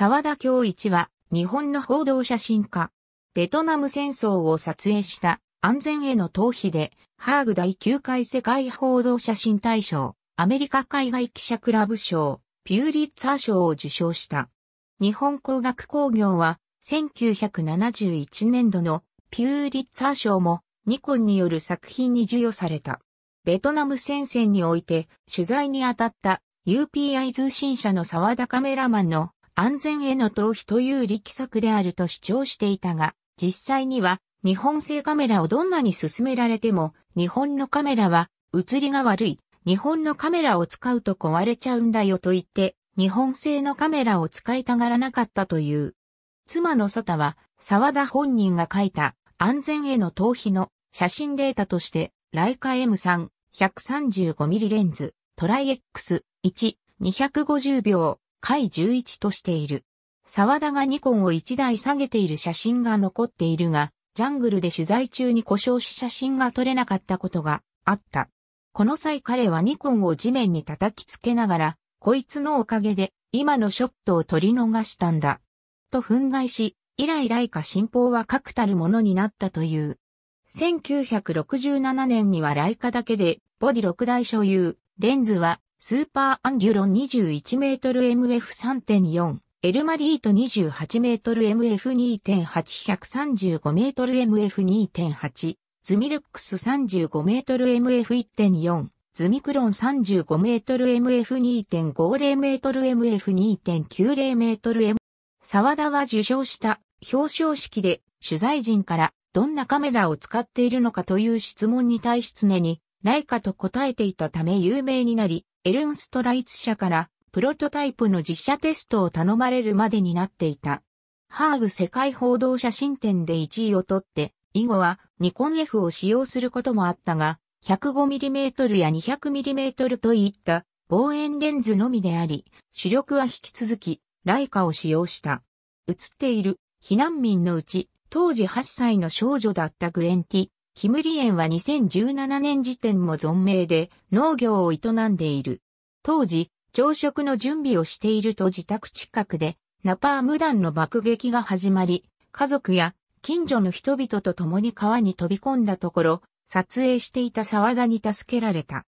沢田京一は、日本の報道写真家。ベトナム戦争を撮影した安全への逃避で、ハーグ第9回世界報道写真大賞、アメリカ海外記者クラブ賞、ピューリッツァー賞を受賞した。日本工学工業は、1971年度のピューリッツァー賞も、ニコンによる作品に授与された。ベトナム戦線において取材に当たった UPI 通信社の沢田カメラマンの安全への逃避という力作であると主張していたが、実際には日本製カメラをどんなに勧められても、日本のカメラは映りが悪い、日本のカメラを使うと壊れちゃうんだよと言って、日本製のカメラを使いたがらなかったという。妻の佐田は、沢田本人が書いた安全への逃避の写真データとして、ライカ M3 135mm レンズ、トライ X1 250秒回11としている。沢田がニコンを1台下げている写真が残っているが、ジャングルで取材中に故障し写真が撮れなかったことがあった。この際彼はニコンを地面に叩きつけながら、こいつのおかげで今のショットを取り逃したんだ。と憤慨し、以来来か新報は確たるものになったという。1967年にはライカだけで、ボディ6台所有、レンズはスーパーアンギュロン2 1ル m f 3 4エルマリート2 8ル m f 2 8 1 3 5ル m f 2 8ズミルックス3 5ル m f 1 4ズミクロン3 5ル m f 2 5 0ル m f 2 9 0ル m 沢田は受賞した表彰式で取材陣からどんなカメラを使っているのかという質問に対し常にないかと答えていたため有名になり、エルンストライツ社からプロトタイプの実写テストを頼まれるまでになっていた。ハーグ世界報道写真展で1位を取って、以後はニコン F を使用することもあったが、105mm や 200mm といった望遠レンズのみであり、主力は引き続き、ライカを使用した。映っている避難民のうち、当時8歳の少女だったグエンティ、キムリエンは2017年時点も存命で農業を営んでいる。当時、朝食の準備をしていると自宅近くでナパーム弾の爆撃が始まり、家族や近所の人々と共に川に飛び込んだところ、撮影していた沢田に助けられた。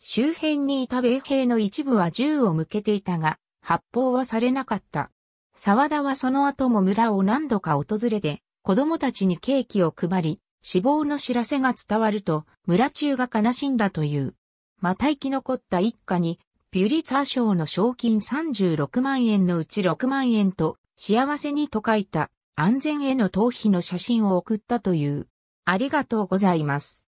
周辺にいた米兵の一部は銃を向けていたが、発砲はされなかった。沢田はその後も村を何度か訪れて、子供たちにケーキを配り、死亡の知らせが伝わると、村中が悲しんだという。また生き残った一家に、ピュリツァー賞の賞金36万円のうち6万円と、幸せにと書いた安全への逃避の写真を送ったという。ありがとうございます。